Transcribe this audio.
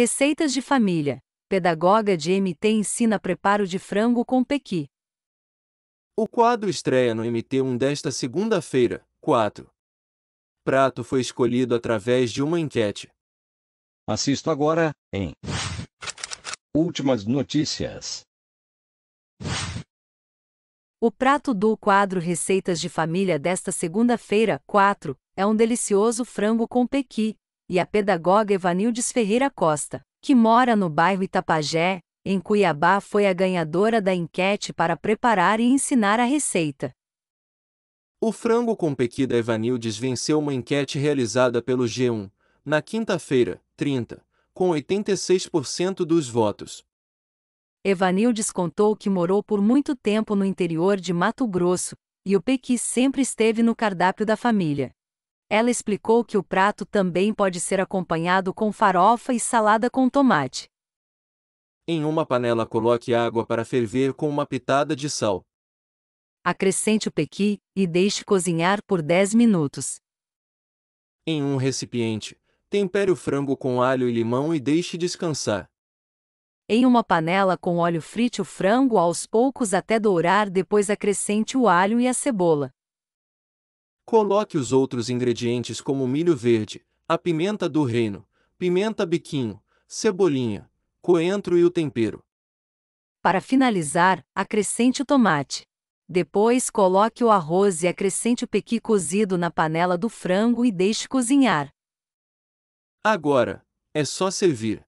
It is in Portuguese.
Receitas de família. Pedagoga de MT ensina preparo de frango com pequi. O quadro estreia no MT1 desta segunda-feira, 4. Prato foi escolhido através de uma enquete. Assisto agora em Últimas notícias. O prato do quadro Receitas de Família desta segunda-feira, 4, é um delicioso frango com pequi, e a pedagoga Evanildes Ferreira Costa, que mora no bairro Itapajé, em Cuiabá, foi a ganhadora da enquete para preparar e ensinar a receita. O frango com pequi da Evanildes venceu uma enquete realizada pelo G1, na quinta-feira, 30, com 86% dos votos. Evanildes contou que morou por muito tempo no interior de Mato Grosso, e o pequi sempre esteve no cardápio da família. Ela explicou que o prato também pode ser acompanhado com farofa e salada com tomate. Em uma panela coloque água para ferver com uma pitada de sal. Acrescente o pequi e deixe cozinhar por 10 minutos. Em um recipiente, tempere o frango com alho e limão e deixe descansar. Em uma panela com óleo frite o frango aos poucos até dourar, depois acrescente o alho e a cebola. Coloque os outros ingredientes como milho verde, a pimenta do reino, pimenta biquinho, cebolinha, coentro e o tempero. Para finalizar, acrescente o tomate. Depois coloque o arroz e acrescente o pequi cozido na panela do frango e deixe cozinhar. Agora, é só servir.